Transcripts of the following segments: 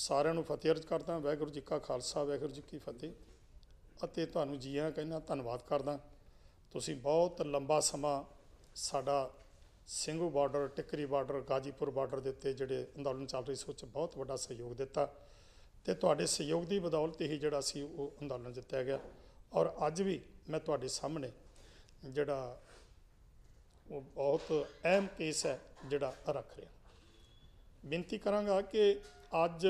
ਸਾਰਿਆਂ ਨੂੰ ਫਤਿਹ ਅਰਜ਼ ਕਰਦਾ ਵਾਹਿਗੁਰੂ ਜੀ ਕਾ ਖਾਲਸਾ ਵਾਹਿਗੁਰੂ ਜੀ ਕੀ ਫਤਿਹ ਅਤੇ ਤੁਹਾਨੂੰ ਜੀ ਆਇਆਂ ਕਹਿੰਦਾ ਧੰਨਵਾਦ ਕਰਦਾ ਤੁਸੀਂ ਬਹੁਤ ਲੰਬਾ ਸਮਾਂ ਸਾਡਾ Singhu border Tikri border Ghazipur border ਦੇ ਉੱਤੇ ਜਿਹੜੇ ਅੰਦੋਲਨ ਚੱਲ ਰਹੀ ਸੀ ਉਹ 'ਚ ਬਹੁਤ ਵੱਡਾ ਸਹਿਯੋਗ ਦਿੱਤਾ ਤੇ ਤੁਹਾਡੇ ਸਹਿਯੋਗ ਦੀ ਬਦੌਲਤ ਹੀ ਜਿਹੜਾ ਸੀ ਉਹ ਅੰਦੋਲਨ ਜਿੱਤਿਆ ਗਿਆ ਔਰ ਅੱਜ ਵੀ ਮੈਂ ਤੁਹਾਡੇ ਸਾਹਮਣੇ ਜਿਹੜਾ ਉਹ ਬਹੁਤ ਅਹਿਮ ਕੇਸ ਹੈ ਜਿਹੜਾ ਰੱਖ ਰਿਹਾ ਬੇਨਤੀ ਕਰਾਂਗਾ ਕਿ ਅੱਜ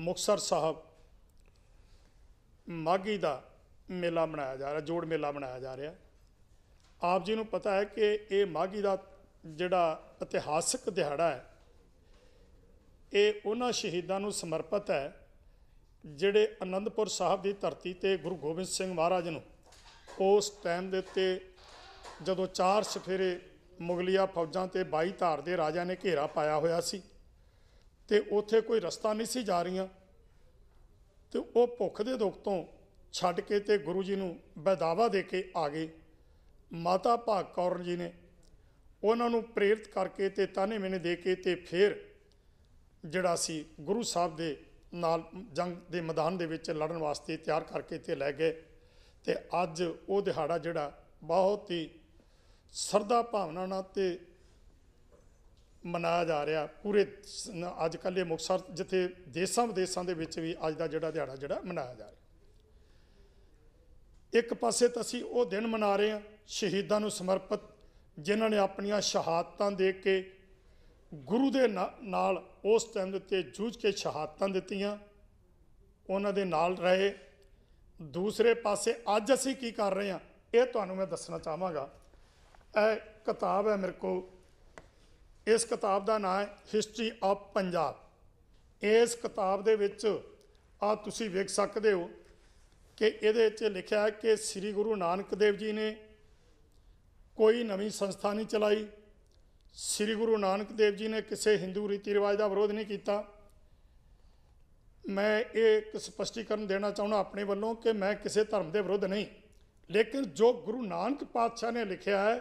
ਮੁਕਸਰ ਸਾਹਿਬ ਮਾਗੀ ਦਾ ਮੇਲਾ ਮਨਾਇਆ ਜਾ ਰਿਹਾ ਜੋੜ ਮੇਲਾ ਮਨਾਇਆ ਜਾ ਰਿਹਾ ਆਪ ਜੀ ਨੂੰ ਪਤਾ ਹੈ ਕਿ ਇਹ ਮਾਗੀ ਦਾ ਜਿਹੜਾ ਇਤਿਹਾਸਕ ਦਿਹਾੜਾ ਹੈ ਇਹ ਉਹਨਾਂ ਸ਼ਹੀਦਾਂ ਨੂੰ ਸਮਰਪਿਤ ਹੈ ਜਿਹੜੇ ਅਨੰਦਪੁਰ ਸਾਹਿਬ ਦੀ ਧਰਤੀ ਤੇ ਗੁਰੂ ਗੋਬਿੰਦ ਸਿੰਘ ਮਹਾਰਾਜ ਨੂੰ ਉਸ ਟਾਈਮ ਦੇ ਉੱਤੇ ਜਦੋਂ ਚਾਰ ਸਫੇਰੇ ਮੁਗਲਿਆ ਫੌਜਾਂ ਤੇ 22 ਧਾਰ ਦੇ ਰਾਜਾ ਨੇ ਘੇਰਾ ਪਾਇਆ ਹੋਇਆ ਸੀ ਤੇ ਉੱਥੇ ਕੋਈ ਰਸਤਾ ਨਹੀਂ ਸੀ ਜਾ ਰਹੀਆਂ ਤੇ ਉਹ ਭੁੱਖ ਦੇ ਦੁੱਖ ਤੋਂ ਛੱਡ ਕੇ ਤੇ ਗੁਰੂ ਜੀ ਨੂੰ ਬਦਾਵਾ ਦੇ ਕੇ ਆ ਗਏ ਮਾਤਾ ਭਾਗ ਕੌਰ ਜੀ ਨੇ ਉਹਨਾਂ ਨੂੰ ਪ੍ਰੇਰਿਤ ਕਰਕੇ ਤੇ ਤਾਨੇ ਮੈਨੇ ਦੇ ਕੇ ਤੇ ਫਿਰ ਜਿਹੜਾ ਸੀ ਗੁਰੂ ਸਾਹਿਬ ਦੇ ਨਾਲ ਜੰਗ ਦੇ ਮੈਦਾਨ ਦੇ ਵਿੱਚ ਲੜਨ ਵਾਸਤੇ ਤਿਆਰ ਕਰਕੇ ਤੇ ਲੈ ਗਏ ਤੇ ਅੱਜ ਉਹ ਦਿਹਾੜਾ ਜਿਹੜਾ ਬਹੁਤ ਹੀ ਸਰਦਾ ਭਾਵਨਾ ਨਾਲ ਤੇ ਮਨਾਇਆ ਜਾ ਰਿਹਾ ਪੂਰੇ ਅੱਜ ਕੱਲ੍ਹ ਇਹ ਮੁਕਸਰ ਜਿੱਥੇ ਦੇਸ਼ਾਂ ਵਿਦੇਸ਼ਾਂ ਦੇ ਵਿੱਚ ਵੀ ਅੱਜ ਦਾ ਜਿਹੜਾ ਦਿਹਾੜਾ ਜਿਹੜਾ ਮਨਾਇਆ ਜਾ ਰਿਹਾ ਇੱਕ ਪਾਸੇ ਤਾਂ ਅਸੀਂ ਉਹ ਦਿਨ ਮਨਾ ਰਹੇ ਹਾਂ ਸ਼ਹੀਦਾਂ ਨੂੰ ਸਮਰਪਿਤ ਜਿਨ੍ਹਾਂ ਨੇ ਆਪਣੀਆਂ ਸ਼ਹਾਦਤਾਂ ਦੇ ਕੇ ਗੁਰੂ ਦੇ ਨਾਲ ਉਸ ਟਾਈਮ ਦੇ ਉੱਤੇ ਜੂਝ ਕੇ ਸ਼ਹਾਦਤਾਂ ਦਿੱਤੀਆਂ ਉਹਨਾਂ ਦੇ ਨਾਲ ਰਹੇ ਦੂਸਰੇ ਪਾਸੇ ਅੱਜ ਅਸੀਂ ਕੀ ਕਰ ਰਹੇ ਹਾਂ ਇਹ ਤੁਹਾਨੂੰ ਮੈਂ ਦੱਸਣਾ ਚਾਹਾਂਗਾ ਇਹ ਕਿਤਾਬ ਹੈ ਮੇਰੇ ਕੋਲ ਇਸ ਕਿਤਾਬ ਦਾ ਨਾਮ ਹੈ ਹਿਸਟਰੀ ਆਫ ਪੰਜਾਬ ਇਸ ਕਿਤਾਬ ਦੇ ਵਿੱਚ ਆ ਤੁਸੀਂ ਵੇਖ ਸਕਦੇ ਹੋ ਕਿ ਇਹਦੇ ਵਿੱਚ ਲਿਖਿਆ ਹੈ ਕਿ ਸ੍ਰੀ ਗੁਰੂ ਨਾਨਕ ਦੇਵ ਜੀ ਨੇ ਕੋਈ ਨਵੀਂ ਸੰਸਥਾ ਨਹੀਂ ਚਲਾਈ ਸ੍ਰੀ ਗੁਰੂ ਨਾਨਕ ਦੇਵ ਜੀ ਨੇ ਕਿਸੇ Hindu ਰੀਤੀ ਰਿਵਾਜ ਦਾ ਵਿਰੋਧ ਨਹੀਂ ਕੀਤਾ ਮੈਂ ਇਹ ਇੱਕ ਸਪਸ਼ਟੀਕਰਨ ਦੇਣਾ ਚਾਹੁੰਦਾ ਆਪਣੇ ਵੱਲੋਂ ਕਿ ਮੈਂ ਕਿਸੇ ਧਰਮ ਦੇ ਵਿਰੁੱਧ ਨਹੀਂ ਲੇਕਿਨ ਜੋ ਗੁਰੂ ਨਾਨਕ ਪਾਤਸ਼ਾਹ ਨੇ ਲਿਖਿਆ ਹੈ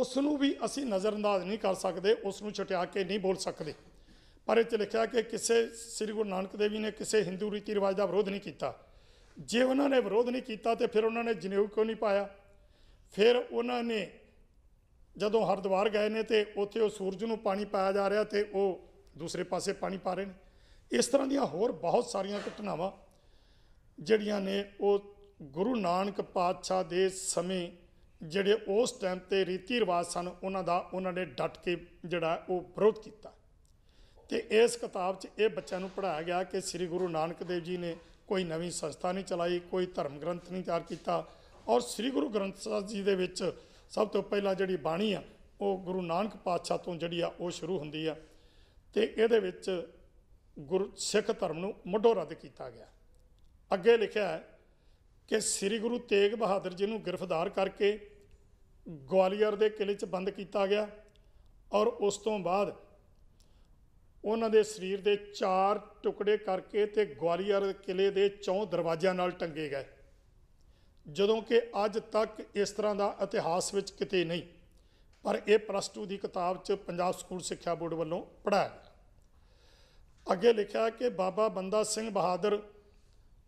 ਉਸ ਨੂੰ ਵੀ ਅਸੀਂ ਨਜ਼ਰਅੰਦਾਜ਼ ਨਹੀਂ ਕਰ ਸਕਦੇ ਉਸ ਨੂੰ ਛਟਿਆ ਕੇ ਨਹੀਂ ਬੋਲ ਸਕਦੇ ਪਰ ਇਹ ਚ ਲਿਖਿਆ ਕਿ ਕਿਸੇ ਸ੍ਰੀ ਗੁਰੂ ਨਾਨਕ ਦੇਵ ਜੀ ਨੇ ਕਿਸੇ ਹਿੰਦੂ ਰੀਤੀ ਰਿਵਾਜ ਦਾ ਵਿਰੋਧ ਨਹੀਂ ਕੀਤਾ ਜੇ ਉਹਨਾਂ ਨੇ ਵਿਰੋਧ ਨਹੀਂ ਕੀਤਾ ਤੇ ਫਿਰ ਉਹਨਾਂ ਨੇ ਜਨੇਊ ਕਿਉਂ ਨਹੀਂ ਪਾਇਆ ਫਿਰ ਉਹਨਾਂ ਨੇ ਜਦੋਂ ਹਰਦੁਆਰ ਗਏ ਨੇ ਤੇ ਉੱਥੇ ਉਹ ਸੂਰਜ ਨੂੰ ਪਾਣੀ ਪਾਇਆ ਜਾ ਰਿਹਾ ਤੇ ਉਹ ਦੂਸਰੇ ਪਾਸੇ ਪਾਣੀ ਪਾ ਰਹੇ ਨੇ ਇਸ ਤਰ੍ਹਾਂ ਦੀਆਂ ਹੋਰ ਬਹੁਤ ਸਾਰੀਆਂ ਘਟਨਾਵਾਂ ਜਿਹੜੀਆਂ ਨੇ ਉਹ ਗੁਰੂ ਨਾਨਕ ਪਾਤਸ਼ਾਹ ਦੇ ਸਮੇਂ ਜਿਹੜੇ ਉਸ ਟਾਈਮ ਤੇ ਰੀਤੀ ਰਿਵਾਜ ਸਨ ਉਹਨਾਂ ਦਾ ਉਹਨਾਂ ਨੇ ਡਟ ਕੇ ਜਿਹੜਾ ਉਹ ਵਿਰੋਧ ਕੀਤਾ ਤੇ ਇਸ ਕਿਤਾਬ 'ਚ ਇਹ ਬੱਚਿਆਂ ਨੂੰ ਪੜਾਇਆ ਗਿਆ ਕਿ ਸ੍ਰੀ ਗੁਰੂ ਨਾਨਕ ਦੇਵ ਜੀ ਨੇ ਕੋਈ ਨਵੀਂ ਸੰਸਥਾ ਨਹੀਂ ਚਲਾਈ ਕੋਈ ਧਰਮ ਗ੍ਰੰਥ ਨਹੀਂ ਤਿਆਰ ਕੀਤਾ ਔਰ ਸ੍ਰੀ ਗੁਰੂ ਗ੍ਰੰਥ ਸਾਹਿਬ ਜੀ ਦੇ ਵਿੱਚ ਸਭ ਤੋਂ ਪਹਿਲਾਂ ਜਿਹੜੀ ਬਾਣੀ ਆ ਉਹ ਗੁਰੂ ਨਾਨਕ ਪਾਤਸ਼ਾਹ ਤੋਂ ਜਿਹੜੀ ਆ ਉਹ ਸ਼ੁਰੂ ਹੁੰਦੀ ਆ ਤੇ ਇਹਦੇ ਵਿੱਚ ਗੁਰ ਸਿੱਖ ਧਰਮ ਨੂੰ ਮੋਢੋ ਰੱਦ ਕੀਤਾ ਗਿਆ ਅੱਗੇ ਲਿਖਿਆ ਹੈ ਕਿ ਸ੍ਰੀ ਗੁਰੂ ਤੇਗ ਬਹਾਦਰ ਜੀ ਨੂੰ ਗ੍ਰਿਫਤਾਰ ਕਰਕੇ ਗਵਾਲੀਅਰ ਦੇ ਕਿਲੇ 'ਚ ਬੰਦ ਕੀਤਾ ਗਿਆ ਔਰ ਉਸ ਤੋਂ ਬਾਅਦ ਉਹਨਾਂ ਦੇ ਸਰੀਰ ਦੇ ਚਾਰ ਟੁਕੜੇ ਕਰਕੇ ਤੇ ਗਵਾਲੀਅਰ ਕਿਲੇ ਦੇ ਚੌਂ ਦਰਵਾਜ਼ਿਆਂ ਨਾਲ ਟੰਗੇ ਗਏ ਜਦੋਂ ਕਿ ਅੱਜ ਤੱਕ ਇਸ ਤਰ੍ਹਾਂ ਦਾ ਇਤਿਹਾਸ ਵਿੱਚ ਕਿਤੇ ਨਹੀਂ ਪਰ ਇਹ ਪਲੱਸ 2 ਦੀ ਕਿਤਾਬ 'ਚ ਪੰਜਾਬ ਸਕੂਲ ਸਿੱਖਿਆ ਬੋਰਡ ਵੱਲੋਂ ਪੜਾਇਆ ਗਿਆ ਅੱਗੇ ਲਿਖਿਆ ਕਿ ਬਾਬਾ ਬੰਦਾ ਸਿੰਘ ਬਹਾਦਰ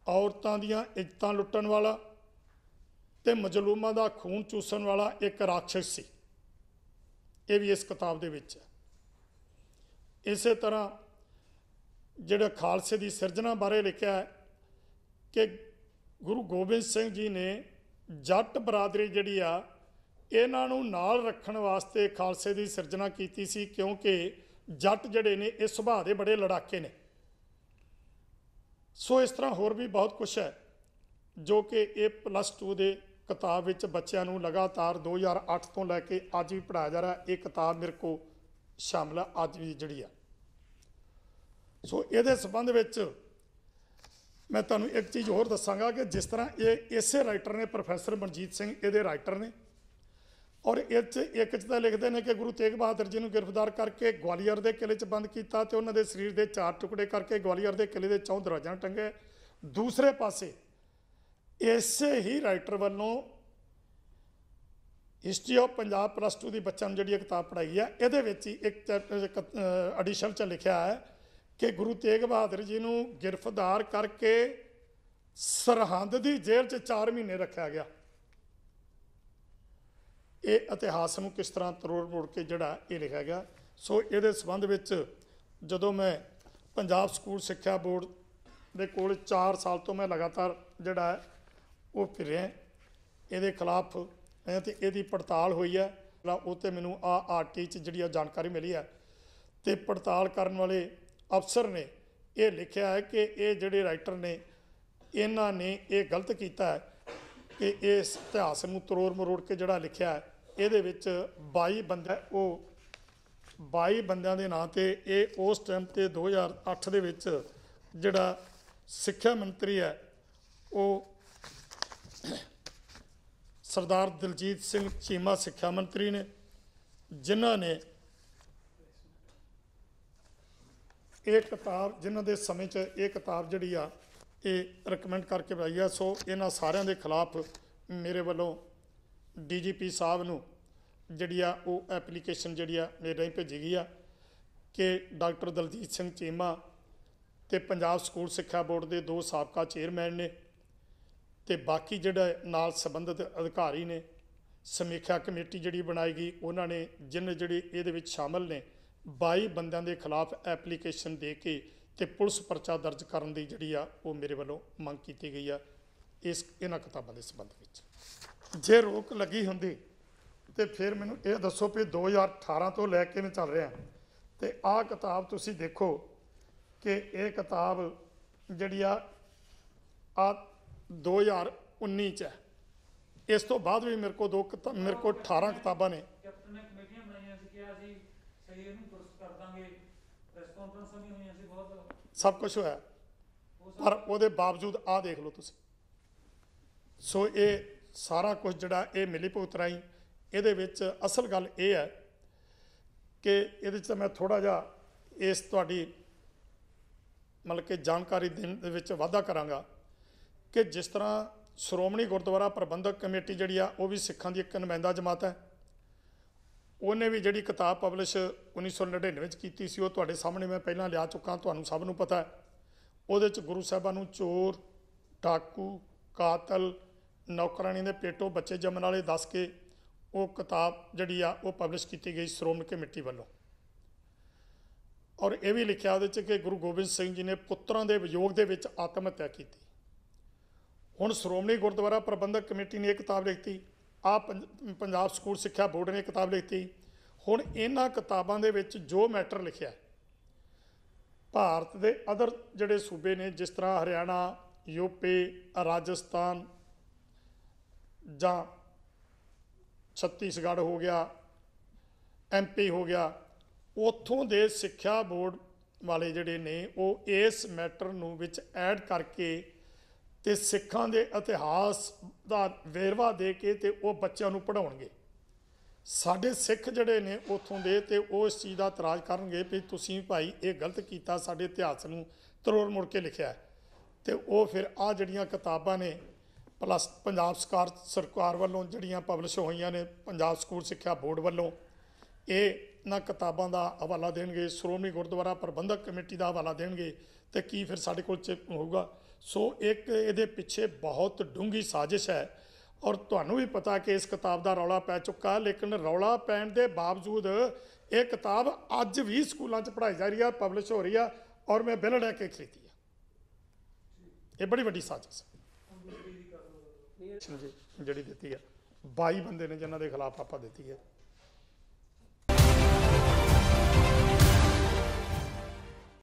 ਔਰਤਾਂ ਦੀਆਂ ਇੱਜ਼ਤਾਂ ਲੁੱਟਣ ਵਾਲਾ ਤੇ ਮਜਲੂਮਾਂ ਦਾ ਖੂਨ ਚੂਸਣ ਵਾਲਾ ਇੱਕ ਰਾਖਸ਼ ਸੀ ਇਹ ਵੀ ਇਸ ਕਿਤਾਬ ਦੇ ਵਿੱਚ ਹੈ ਇਸੇ ਤਰ੍ਹਾਂ ਜਿਹੜਾ ਖਾਲਸੇ ਦੀ ਸਿਰਜਣਾ ਬਾਰੇ ਲਿਖਿਆ ਹੈ ਕਿ ਗੁਰੂ ਗੋਬਿੰਦ ਸਿੰਘ ਜੀ ਨੇ ਜੱਟ ਬਰਾਦਰੀ ਜਿਹੜੀ ਆ ਇਹਨਾਂ ਨੂੰ ਨਾਲ ਰੱਖਣ ਵਾਸਤੇ ਖਾਲਸੇ ਦੀ ਸਿਰਜਣਾ ਕੀਤੀ ਸੀ ਕਿਉਂਕਿ ਜੱਟ ਜਿਹੜੇ ਨੇ ਇਹ ਸੁਭਾਅ ਦੇ ਬੜੇ ਲੜਾਕੇ ਨੇ ਸੋ ਇਸ ਤਰ੍ਹਾਂ ਹੋਰ ਵੀ ਬਹੁਤ ਕੁਝ ਹੈ ਜੋ ਕਿ ਇਹ ਪਲੱਸ 2 ਦੇ ਕਿਤਾਬ ਵਿੱਚ ਬੱਚਿਆਂ ਨੂੰ ਲਗਾਤਾਰ 2008 ਤੋਂ ਲੈ ਕੇ ਅੱਜ ਵੀ ਪੜਾਇਆ ਜਾ ਰਿਹਾ ਇਹ ਕਿਤਾਬ ਮੇਰੇ ਕੋ ਸ਼ਾਮਲ ਆ ਅੱਜ ਵੀ ਜਿਹੜੀ ਆ ਸੋ ਇਹਦੇ ਸੰਬੰਧ ਵਿੱਚ ਮੈਂ ਤੁਹਾਨੂੰ ਇੱਕ ਚੀਜ਼ ਹੋਰ ਦੱਸਾਂਗਾ ਕਿ ਜਿਸ ਤਰ੍ਹਾਂ ਇਹ ਇਸੇ ਰਾਈਟਰ ਨੇ ਪ੍ਰੋਫੈਸਰ ਮਨਜੀਤ ਸਿੰਘ ਇਹਦੇ ਰਾਈਟਰ ਨੇ ਔਰ ਇੱਥੇ ਇੱਕ ਚ ਤਾਂ ਲਿਖਦੇ ਨੇ ਕਿ ਗੁਰੂ ਤੇਗ ਬਹਾਦਰ ਜੀ ਨੂੰ ਗ੍ਰਿਫਤਾਰ ਕਰਕੇ ਗਵਾਲੀਅਰ ਦੇ ਕਿਲੇ 'ਚ ਬੰਦ ਕੀਤਾ ਤੇ ਉਹਨਾਂ ਦੇ ਸਰੀਰ ਦੇ ਚਾਰ ਟੁਕੜੇ ਕਰਕੇ ਗਵਾਲੀਅਰ ਦੇ ਕਿਲੇ ਦੇ ਚੌਂ ਦਰਵਾਜ਼ਿਆਂ ਟੰਗੇ ਦੂਸਰੇ ਪਾਸੇ ਇਸੇ ਹੀ ਰਾਈਟਰ ਵੱਲੋਂ ਹਿਸਟਰੀ ਆਫ ਪੰਜਾਬ ਪਲੱਸ 2 ਦੀ ਬੱਚਿਆਂ ਨੂੰ ਜਿਹੜੀ ਕਿਤਾਬ ਪੜਾਈ ਹੈ ਇਹਦੇ ਵਿੱਚ ਹੀ ਇੱਕ ਐਡੀਸ਼ਨ ਚ ਲਿਖਿਆ ਹੈ ਕਿ ਗੁਰੂ ਤੇਗ ਬਹਾਦਰ ਜੀ ਨੂੰ ਗ੍ਰਿਫਤਾਰ ਕਰਕੇ ਸਰਹੰਦ ਦੀ ਜੇਲ੍ਹ 'ਚ 4 ਮਹੀਨੇ ਰੱਖਿਆ ਗਿਆ ਇਹ ਇਤਿਹਾਸ ਨੂੰ ਕਿਸ ਤਰ੍ਹਾਂ ਤਰੋੜ ਮੋੜ ਕੇ ਜਿਹੜਾ ਇਹ ਲਿਖਿਆ ਗਿਆ ਸੋ ਇਹਦੇ ਸੰਬੰਧ ਵਿੱਚ ਜਦੋਂ ਮੈਂ ਪੰਜਾਬ ਸਕੂਲ ਸਿੱਖਿਆ ਬੋਰਡ ਦੇ ਕੋਲ 4 ਸਾਲ ਤੋਂ ਮੈਂ ਲਗਾਤਾਰ ਜਿਹੜਾ ਉਹ ਫਿਰਿਆ ਇਹਦੇ ਖਿਲਾਫ ਤੇ ਇਹਦੀ ਪੜਤਾਲ ਹੋਈ ਹੈ ਉਹਤੇ ਮੈਨੂੰ ਆ ਆਰਟੀ ਚ ਜਿਹੜੀ ਆ ਜਾਣਕਾਰੀ ਮਿਲੀ ਹੈ ਤੇ ਪੜਤਾਲ ਕਰਨ ਵਾਲੇ ਅਫਸਰ ਨੇ ਇਹ ਲਿਖਿਆ ਹੈ ਕਿ ਇਹ ਜਿਹੜੇ ਰਾਈਟਰ ਨੇ ਇਹਨਾਂ ਨੇ ਇਹ ਗਲਤ ਕੀਤਾ ਹੈ ਕਿ ਇਸ ਇਤਿਹਾਸ ਨੂੰ ਤਰੋੜ ਮਰੋੜ ਕੇ ਜਿਹੜਾ ਲਿਖਿਆ ਹੈ ਇਹਦੇ ਵਿੱਚ 22 ਬੰਦੇ ਉਹ 22 ਬੰਦਿਆਂ ਦੇ ਨਾਂ ਤੇ ਇਹ ਉਸ ਟਾਈਮ ਤੇ 2008 ਦੇ ਵਿੱਚ ਜਿਹੜਾ ਸਿੱਖਿਆ ਮੰਤਰੀ ਹੈ ਉਹ ਸਰਦਾਰ ਦਲਜੀਤ ਸਿੰਘ ਚੀਮਾ ਸਿੱਖਿਆ ਮੰਤਰੀ ਨੇ ਜਿਨ੍ਹਾਂ ਨੇ ਇਹ ਕਿਤਾਬ ਜਿਨ੍ਹਾਂ ਦੇ ਸਮੇਂ 'ਚ ਇਹ ਕਿਤਾਬ ਜਿਹੜੀ ਆ ਇਹ ਰეკਮੈਂਡ ਕਰਕੇ ਭਾਈ ਆ ਸੋ ਇਹਨਾਂ ਸਾਰਿਆਂ ਦੇ ਖਿਲਾਫ ਮੇਰੇ ਵੱਲੋਂ ਡੀਜੀਪੀ ਸਾਹਿਬ ਨੂੰ ਜਿਹੜੀ ਆ ਉਹ ਐਪਲੀਕੇਸ਼ਨ ਜਿਹੜੀ ਆ ਮੇਰੇ ਰਾਹੀਂ ਭੇਜੀ ਗਈ ਆ ਕਿ ਡਾਕਟਰ ਦਲਜੀਤ ਸਿੰਘ ਚੀਮਾ ਤੇ ਪੰਜਾਬ ਸਕੂਲ ਸਿੱਖਿਆ ਬੋਰਡ ਦੇ ਦੋ ਸਾਬਕਾ ਚੇਅਰਮੈਨ ਨੇ ਤੇ ਬਾਕੀ ਜਿਹੜਾ ਨਾਲ ਸੰਬੰਧਿਤ ਅਧਿਕਾਰੀ ਨੇ ਸਮੀਖਿਆ ਕਮੇਟੀ ਜਿਹੜੀ ਬਣਾਈ ਗਈ ਉਹਨਾਂ ਨੇ ਜਿੰਨ ਜਿਹੜੇ ਇਹਦੇ ਵਿੱਚ ਸ਼ਾਮਲ ਨੇ 22 ਬੰਦਿਆਂ ਦੇ ਖਿਲਾਫ ਐਪਲੀਕੇਸ਼ਨ ਦੇ ਕੇ ਤੇ ਪੁਲਿਸ ਪਰਚਾ ਦਰਜ ਕਰਨ ਦੀ ਜਿਹੜੀ ਆ ਉਹ ਮੇਰੇ ਵੱਲੋਂ ਮੰਗ ਕੀਤੀ ਗਈ ਆ ਇਸ ਇਹਨਾਂ ਕਿਤਾਬਾਂ ਦੇ ਸੰਬੰਧ ਵਿੱਚ ਜੇ ਰੋਕ ਲੱਗੀ ਹੁੰਦੀ ਤੇ ਫਿਰ ਮੈਨੂੰ ਇਹ ਦੱਸੋ ਵੀ 2018 ਤੋਂ ਲੈ ਕੇ ਮੈਂ ਚੱਲ ਰਿਹਾ ਤੇ ਆਹ ਕਿਤਾਬ ਤੁਸੀਂ ਦੇਖੋ ਕਿ ਇਹ ਕਿਤਾਬ ਜਿਹੜੀ ਆ ਆ 2019 ਚ ਇਸ ਤੋਂ ਬਾਅਦ ਵੀ ਮੇਰੇ ਕੋਲ ਦੋ ਮੇਰੇ ਕੋਲ 18 ਕਿਤਾਬਾਂ ਨੇ ਕੈਪਟਨ ਨੇ ਕਮੇਟੀਆਂ ਬਣਾਈਆਂ ਸੀ ਕਿਹਾ ਸੀ ਸਹੀ ਇਹਨੂੰ ਪੁਰਸਕਾਰ ਦਾਂਗੇ ਪ੍ਰੈਸ ਕਾਨਫਰੰਸਾਂ ਵੀ ਹੋਈਆਂ ਸੀ ਬਹੁਤ ਸਭ ਕੁਝ ਹੋਇਆ ਪਰ ਉਹਦੇ ਬਾਵਜੂਦ ਆਹ ਦੇਖ ਲਓ ਤੁਸੀਂ ਸੋ ਇਹ ਸਾਰਾ ਕੁਝ ਜਿਹੜਾ ਇਹ ਮਿਲੀ ਭੁਗਤ ਰਾਈ ਇਹਦੇ ਵਿੱਚ ਅਸਲ ਗੱਲ ਇਹ ਹੈ ਕਿ ਇਹਦੇ ਵਿੱਚ ਮੈਂ ਥੋੜਾ ਜਿਹਾ ਇਸ ਤੁਹਾਡੀ ਮਤਲਬ ਕਿ ਜਾਣਕਾਰੀ ਦੇਣ ਦੇ ਵਿੱਚ ਵਾਧਾ ਕਰਾਂਗਾ ਕਿ ਜਿਸ ਤਰ੍ਹਾਂ ਸ਼੍ਰੋਮਣੀ ਗੁਰਦੁਆਰਾ ਪ੍ਰਬੰਧਕ ਕਮੇਟੀ ਜਿਹੜੀ ਆ ਉਹ ਵੀ ਸਿੱਖਾਂ ਦੀ ਇੱਕ ਨੁਮਾਇੰਦਾ ਜਮਾਤ ਹੈ ਉਹਨੇ ਵੀ ਜਿਹੜੀ ਕਿਤਾਬ ਪਬਲਿਸ਼ 1999 ਵਿੱਚ ਕੀਤੀ ਸੀ ਉਹ ਤੁਹਾਡੇ ਸਾਹਮਣੇ ਮੈਂ ਪਹਿਲਾਂ ਲਿਆ ਚੁੱਕਾ ਤੁਹਾਨੂੰ ਸਭ ਨੂੰ ਪਤਾ ਹੈ ਉਹਦੇ ਚ ਗੁਰੂ ਸਾਹਿਬਾਂ ਨੂੰ ਚੋਰ ਟਾਕੂ ਕਾਤਲ ਨੌਕਰਾਨੀ ਦੇ ਪੇਟੋਂ ਬੱਚੇ ਜੰਮਣ ਵਾਲੇ ਦੱਸ ਕੇ ਉਹ ਕਿਤਾਬ ਜਿਹੜੀ ਆ ਉਹ ਪਬਲਿਸ਼ ਕੀਤੀ ਗਈ ਸ਼੍ਰੋਮਣੀ ਕਮੇਟੀ ਵੱਲੋਂ ਔਰ ਇਹ ਵੀ ਲਿਖਿਆ ਉਹਦੇ ਚ ਕਿ ਗੁਰੂ ਗੋਬਿੰਦ ਸਿੰਘ ਜੀ ਨੇ ਪੁੱਤਰਾਂ ਦੇ ਵਿਯੋਗ ਦੇ ਵਿੱਚ ਆਤਮ ਹੱਤਿਆ ਕੀਤੀ ਹੁਣ ਸ਼੍ਰੋਮਣੀ ਗੁਰਦੁਆਰਾ ਪ੍ਰਬੰਧਕ ਕਮੇਟੀ ਨੇ ਇੱਕ ਕਿਤਾਬ ਲਿਖਤੀ ਆ ਪੰਜਾਬ ਸਕੂਲ ਸਿੱਖਿਆ ਬੋਰਡ ਨੇ ਕਿਤਾਬ ਲਿਖਤੀ ਹੁਣ ਇਹਨਾਂ ਕਿਤਾਬਾਂ ਦੇ ਵਿੱਚ ਜੋ ਮੈਟਰ ਲਿਖਿਆ ਭਾਰਤ ਦੇ ਅਦਰ ਜਿਹੜੇ ਸੂਬੇ ਨੇ ਜਿਸ ਤਰ੍ਹਾਂ ਹਰਿਆਣਾ ਯੂਪੀ ਰਾਜਸਥਾਨ ਜਾਂ ਛੱਤੀਸਗੜ੍ਹ ਹੋ ਗਿਆ ਐਮਪੀ ਹੋ ਗਿਆ ਉਥੋਂ ਦੇ ਸਿੱਖਿਆ ਬੋਰਡ ਵਾਲੇ ਜਿਹੜੇ ਨੇ ਉਹ ਇਸ ਮੈਟਰ ਨੂੰ ਵਿੱਚ ਐਡ ਕਰਕੇ ਤੇ ਸਿੱਖਾਂ ਦੇ ਇਤਿਹਾਸ ਦਾ ਵੇਰਵਾ ਦੇ ਕੇ ਤੇ ਉਹ ਬੱਚਿਆਂ ਨੂੰ ਪੜਾਉਣਗੇ ਸਾਡੇ ਸਿੱਖ ਜਿਹੜੇ ਨੇ ਉਥੋਂ ਦੇ ਤੇ ਉਹ ਇਸ ਚੀਜ਼ ਦਾ ਇਤਰਾਜ਼ ਕਰਨਗੇ ਵੀ ਤੁਸੀਂ ਭਾਈ ਇਹ ਗਲਤ ਕੀਤਾ ਸਾਡੇ ਇਤਿਹਾਸ ਨੂੰ ਤਰੋੜ ਮੁੜ ਕੇ ਲਿਖਿਆ ਤੇ ਉਹ ਫਿਰ ਆ ਜਿਹੜੀਆਂ ਕਿਤਾਬਾਂ ਨੇ ਪਲੱਸ ਪੰਜਾਬ ਸਰਕਾਰ ਸਰਕਾਰ ਵੱਲੋਂ ਜਿਹੜੀਆਂ ਪਬਲਿਸ਼ ਹੋਈਆਂ ਨੇ ਪੰਜਾਬ ਸਕੂਲ ਸਿੱਖਿਆ ਬੋਰਡ ਵੱਲੋਂ ਇਹ ਨਾ ਕਿਤਾਬਾਂ ਦਾ ਹਵਾਲਾ ਦੇਣਗੇ ਸ਼੍ਰੋਮਣੀ ਗੁਰਦੁਆਰਾ ਪ੍ਰਬੰਧਕ ਕਮੇਟੀ ਦਾ ਹਵਾਲਾ ਦੇਣਗੇ ਤੇ ਕੀ ਫਿਰ ਸਾਡੇ ਕੋਲ ਚ ਹੋਊਗਾ ਸੋ ਇੱਕ ਇਹਦੇ ਪਿੱਛੇ ਬਹੁਤ ਡੂੰਗੀ ਸਾਜ਼ਿਸ਼ ਹੈ ਔਰ ਤੁਹਾਨੂੰ ਵੀ ਪਤਾ ਕਿ ਇਸ ਕਿਤਾਬ ਦਾ ਰੌਲਾ ਪੈ ਚੁੱਕਾ ਲੇਕਿਨ ਰੌਲਾ ਪੈਣ ਦੇ ਬਾਵਜੂਦ ਇਹ ਕਿਤਾਬ ਅੱਜ ਵੀ ਸਕੂਲਾਂ 'ਚ ਪੜ੍ਹਾਈ ਜਾ ਰਹੀ ਆ ਪਬਲਿਸ਼ ਹੋ ਰਹੀ ਆ ਔਰ ਮੈਂ ਬਿਲ ਲੈ ਕੇ ਖਰੀਦੀ ਆ ਇਹ ਬੜੀ ਵੱਡੀ ਸਾਜ਼ਿਸ਼ ਜਿਹੜੀ ਦਿੱਤੀ ਆ 22 ਬੰਦੇ ਨੇ ਜਿਨ੍ਹਾਂ ਦੇ ਖਿਲਾਫ ਆਪਾਂ ਦਿੱਤੀ ਹੈ